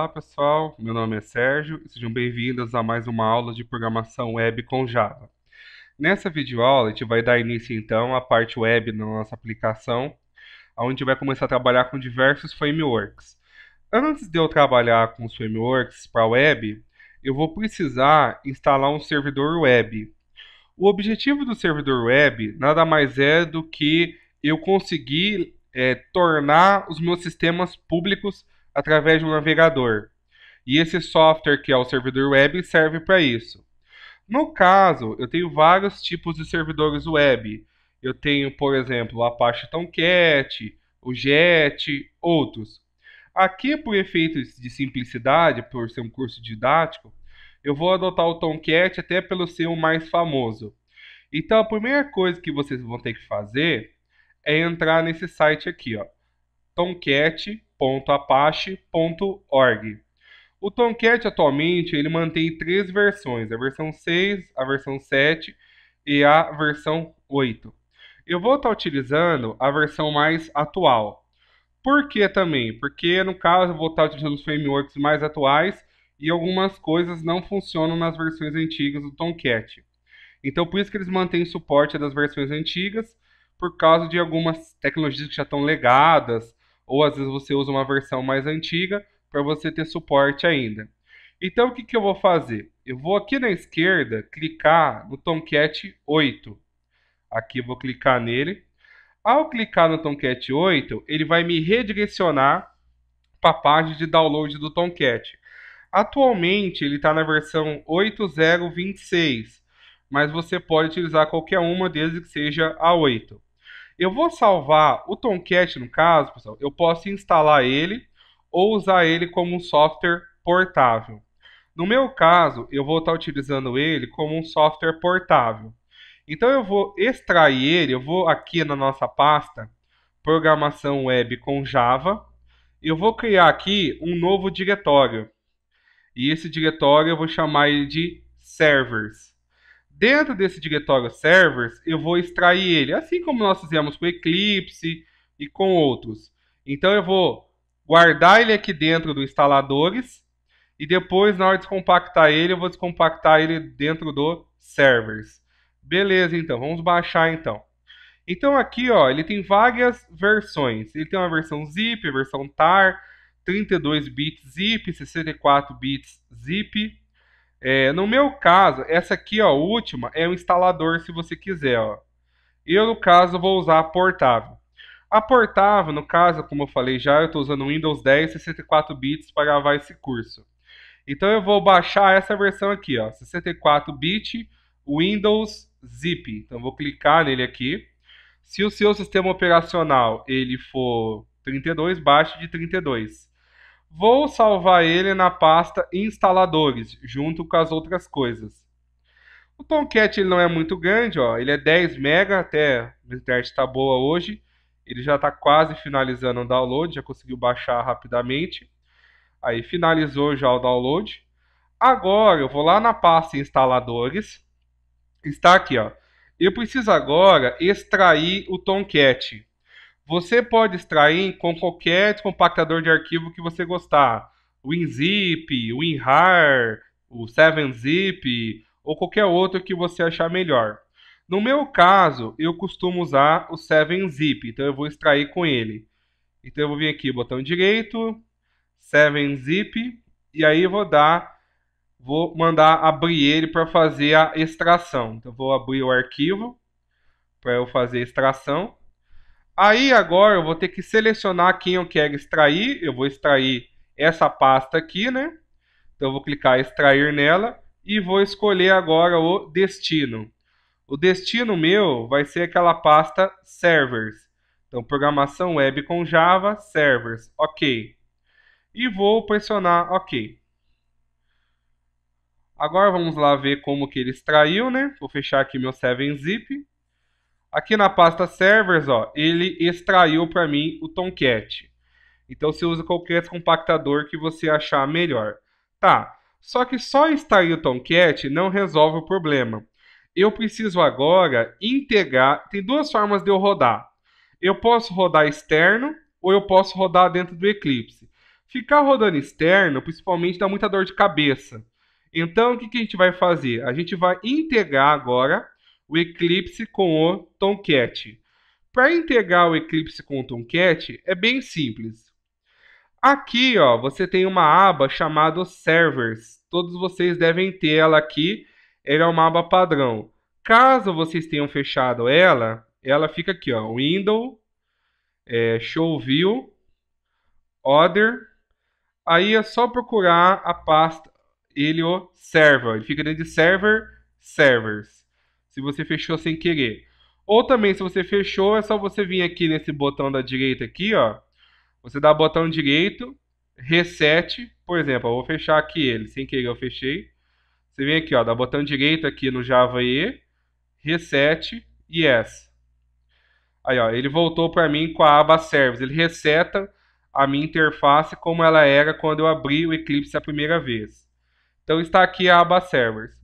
Olá pessoal, meu nome é Sérgio e sejam bem-vindos a mais uma aula de programação web com Java. Nessa videoaula a gente vai dar início então à parte web da nossa aplicação, onde vai começar a trabalhar com diversos frameworks. Antes de eu trabalhar com os frameworks para web, eu vou precisar instalar um servidor web. O objetivo do servidor web nada mais é do que eu conseguir é, tornar os meus sistemas públicos através de um navegador. E esse software, que é o servidor web, serve para isso. No caso, eu tenho vários tipos de servidores web. Eu tenho, por exemplo, o Apache Tomcat, o JET, outros. Aqui, por efeitos de simplicidade, por ser um curso didático, eu vou adotar o Tomcat até pelo ser o mais famoso. Então, a primeira coisa que vocês vão ter que fazer é entrar nesse site aqui, ó, Tomcat www.apache.org. O Tomcat atualmente ele mantém três versões, a versão 6, a versão 7 e a versão 8. Eu vou estar utilizando a versão mais atual. Por que também? Porque no caso eu vou estar utilizando os frameworks mais atuais e algumas coisas não funcionam nas versões antigas do Tomcat. Então por isso que eles mantêm suporte das versões antigas, por causa de algumas tecnologias que já estão legadas, ou às vezes você usa uma versão mais antiga para você ter suporte ainda. Então o que, que eu vou fazer? Eu vou aqui na esquerda clicar no Tomcat 8. Aqui vou clicar nele. Ao clicar no Tomcat 8, ele vai me redirecionar para a página de download do Tomcat. Atualmente ele está na versão 8.0.26, mas você pode utilizar qualquer uma desde que seja a 8. Eu vou salvar o Tomcat, no caso, pessoal, eu posso instalar ele ou usar ele como um software portável. No meu caso, eu vou estar utilizando ele como um software portável. Então eu vou extrair ele, eu vou aqui na nossa pasta Programação Web com Java, eu vou criar aqui um novo diretório. E esse diretório eu vou chamar ele de Servers. Dentro desse diretório servers, eu vou extrair ele, assim como nós fizemos com Eclipse e com outros. Então eu vou guardar ele aqui dentro do instaladores e depois na hora de descompactar ele, eu vou descompactar ele dentro do servers. Beleza, então, vamos baixar então. Então aqui, ó, ele tem várias versões. Ele tem uma versão zip, versão tar, 32 bits zip, 64 bits zip. É, no meu caso, essa aqui, ó, última, é um instalador se você quiser, ó. Eu, no caso, vou usar a portável. A portável, no caso, como eu falei já, eu estou usando Windows 10 64 bits para gravar esse curso. Então eu vou baixar essa versão aqui, ó, 64 bit Windows Zip. Então vou clicar nele aqui. Se o seu sistema operacional ele for 32, baixe de 32. Vou salvar ele na pasta instaladores, junto com as outras coisas. O Tomcat ele não é muito grande, ó. ele é 10 mega, até a internet está boa hoje. Ele já está quase finalizando o download, já conseguiu baixar rapidamente. Aí finalizou já o download. Agora eu vou lá na pasta instaladores. Está aqui, ó. Eu preciso agora extrair o Tomcat. Você pode extrair com qualquer compactador de arquivo que você gostar. WinZip, WinRAR, o 7-Zip ou qualquer outro que você achar melhor. No meu caso, eu costumo usar o 7-Zip, então eu vou extrair com ele. Então eu vou vir aqui, botão direito, 7-Zip, e aí eu vou dar, vou mandar abrir ele para fazer a extração. Então eu vou abrir o arquivo para eu fazer a extração. Aí agora eu vou ter que selecionar quem eu quero extrair. Eu vou extrair essa pasta aqui, né? Então eu vou clicar extrair nela e vou escolher agora o destino. O destino meu vai ser aquela pasta servers. Então programação web com Java, servers, ok. E vou pressionar ok. Agora vamos lá ver como que ele extraiu, né? Vou fechar aqui meu 7-zip. Aqui na pasta servers, ó, ele extraiu para mim o Tomcat. Então você usa qualquer compactador que você achar melhor. Tá, só que só extrair o Tomcat não resolve o problema. Eu preciso agora integrar, tem duas formas de eu rodar. Eu posso rodar externo ou eu posso rodar dentro do Eclipse. Ficar rodando externo, principalmente, dá muita dor de cabeça. Então, o que, que a gente vai fazer? A gente vai integrar agora o Eclipse com o Tomcat. Para integrar o Eclipse com o Tomcat é bem simples. Aqui ó, você tem uma aba chamada Servers. Todos vocês devem ter ela aqui. Ela é uma aba padrão. Caso vocês tenham fechado ela, ela fica aqui, ó, Window, é, Show View, Other. Aí é só procurar a pasta, ele o Server. Ele fica dentro de Server, Servers se você fechou sem querer. Ou também, se você fechou, é só você vir aqui nesse botão da direita aqui, ó. Você dá botão direito, reset, por exemplo, eu vou fechar aqui ele, sem querer eu fechei. Você vem aqui, ó, dá botão direito aqui no Java E, reset, yes. Aí, ó, ele voltou para mim com a aba Service, ele reseta a minha interface como ela era quando eu abri o Eclipse a primeira vez. Então está aqui a aba Servers.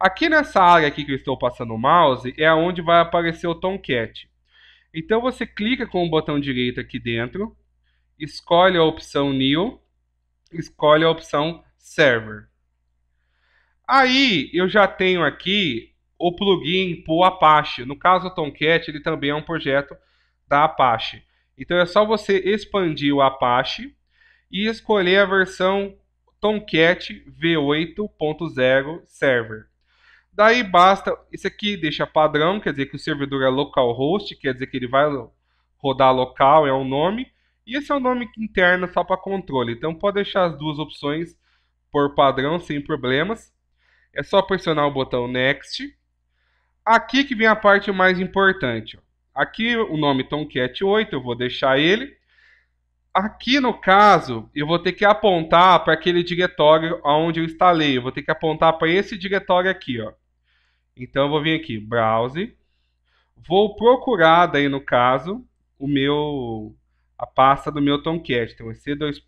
Aqui nessa área aqui que eu estou passando o mouse é onde vai aparecer o Tomcat. Então você clica com o botão direito aqui dentro, escolhe a opção New, escolhe a opção Server. Aí eu já tenho aqui o plugin para o Apache. No caso o Tomcat, ele também é um projeto da Apache. Então é só você expandir o Apache e escolher a versão Tomcat V8.0 Server. Daí basta, isso aqui deixa padrão, quer dizer que o servidor é localhost, quer dizer que ele vai rodar local, é um nome. E esse é o um nome interno só para controle. Então pode deixar as duas opções por padrão sem problemas. É só pressionar o botão Next. Aqui que vem a parte mais importante. Aqui o nome Tomcat 8, eu vou deixar ele. Aqui no caso, eu vou ter que apontar para aquele diretório onde eu instalei. Eu vou ter que apontar para esse diretório aqui, ó. Então eu vou vir aqui, browse. Vou procurar daí no caso o meu a pasta do meu Tomcat. Então é C2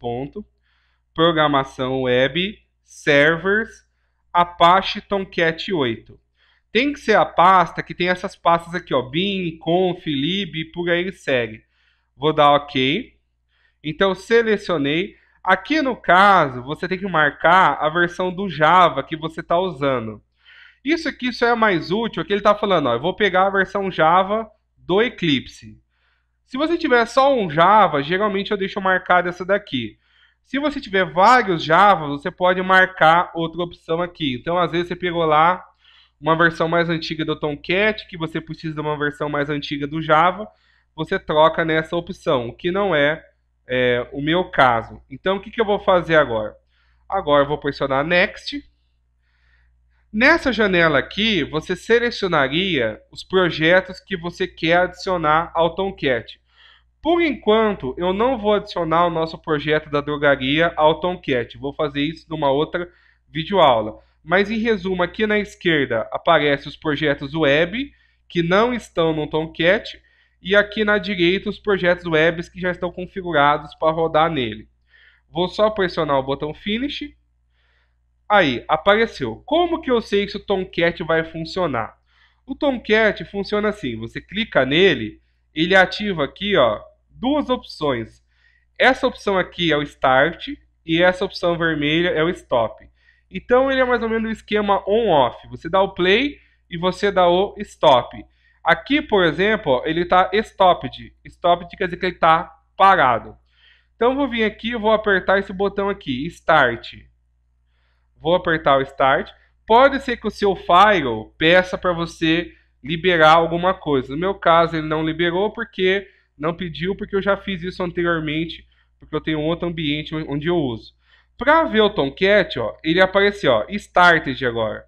programação web, servers, Apache Tomcat 8. Tem que ser a pasta que tem essas pastas aqui, ó, bin, conf, lib, por aí ele segue. Vou dar OK. Então selecionei. Aqui no caso, você tem que marcar a versão do Java que você está usando. Isso aqui isso é mais útil, aqui ele está falando, ó, eu vou pegar a versão Java do Eclipse. Se você tiver só um Java, geralmente eu deixo marcado essa daqui. Se você tiver vários Java, você pode marcar outra opção aqui. Então, às vezes, você pegou lá uma versão mais antiga do Tomcat, que você precisa de uma versão mais antiga do Java, você troca nessa opção, o que não é, é o meu caso. Então, o que, que eu vou fazer agora? Agora, eu vou pressionar Next. Nessa janela aqui, você selecionaria os projetos que você quer adicionar ao Tomcat. Por enquanto, eu não vou adicionar o nosso projeto da drogaria ao Tomcat. Vou fazer isso numa outra videoaula. Mas em resumo, aqui na esquerda aparecem os projetos web que não estão no Tomcat e aqui na direita os projetos web que já estão configurados para rodar nele. Vou só pressionar o botão Finish Aí, apareceu. Como que eu sei se o Tomcat vai funcionar? O Tomcat funciona assim, você clica nele, ele ativa aqui, ó, duas opções. Essa opção aqui é o Start e essa opção vermelha é o Stop. Então ele é mais ou menos o um esquema on-off. Você dá o play e você dá o stop. Aqui, por exemplo, ele está stopped. Stopped quer dizer que ele está parado. Então eu vou vir aqui e vou apertar esse botão aqui, Start vou apertar o Start. Pode ser que o seu file peça para você liberar alguma coisa. No meu caso, ele não liberou porque não pediu, porque eu já fiz isso anteriormente, porque eu tenho outro ambiente onde eu uso. Para ver o Tomcat, ó, ele apareceu, ó, Started agora.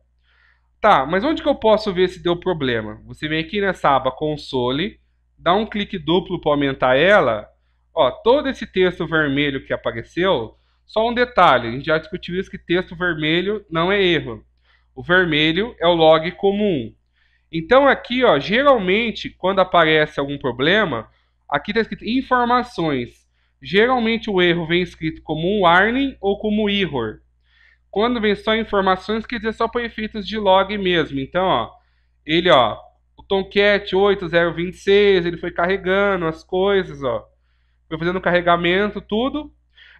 Tá, mas onde que eu posso ver se deu problema? Você vem aqui nessa aba Console, dá um clique duplo para aumentar ela. Ó, todo esse texto vermelho que apareceu só um detalhe, a gente já discutiu isso que texto vermelho não é erro. O vermelho é o log comum. Então aqui, ó, geralmente quando aparece algum problema, aqui está escrito informações. Geralmente o erro vem escrito como um warning ou como error. Quando vem só informações, quer dizer só para efeitos de log mesmo. Então, ó, ele, ó, o Tomcat 8026, ele foi carregando as coisas, ó. Foi fazendo o carregamento, tudo.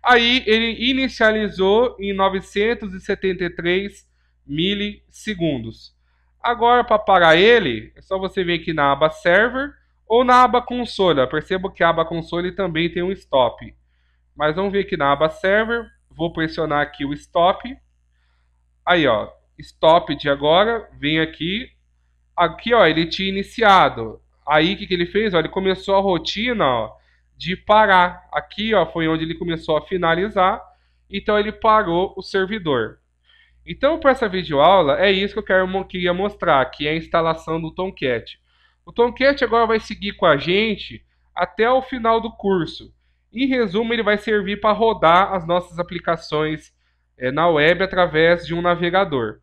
Aí ele inicializou em 973 milissegundos. Agora, para parar ele, é só você vir aqui na aba Server ou na aba Console. Perceba que a aba Console também tem um Stop. Mas vamos ver aqui na aba Server, vou pressionar aqui o Stop. Aí, ó, Stop de agora, vem aqui. Aqui, ó, ele tinha iniciado. Aí, o que, que ele fez? Ó, ele começou a rotina, ó, de parar. Aqui ó, foi onde ele começou a finalizar, então ele parou o servidor. Então, para essa videoaula, é isso que eu queria mostrar, que é a instalação do Tomcat. O Tomcat agora vai seguir com a gente até o final do curso. Em resumo, ele vai servir para rodar as nossas aplicações é, na web através de um navegador.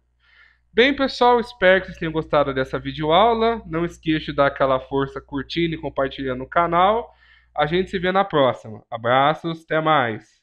Bem, pessoal, espero que vocês tenham gostado dessa videoaula. Não esqueça de dar aquela força curtindo e compartilhando o canal. A gente se vê na próxima. Abraços, até mais.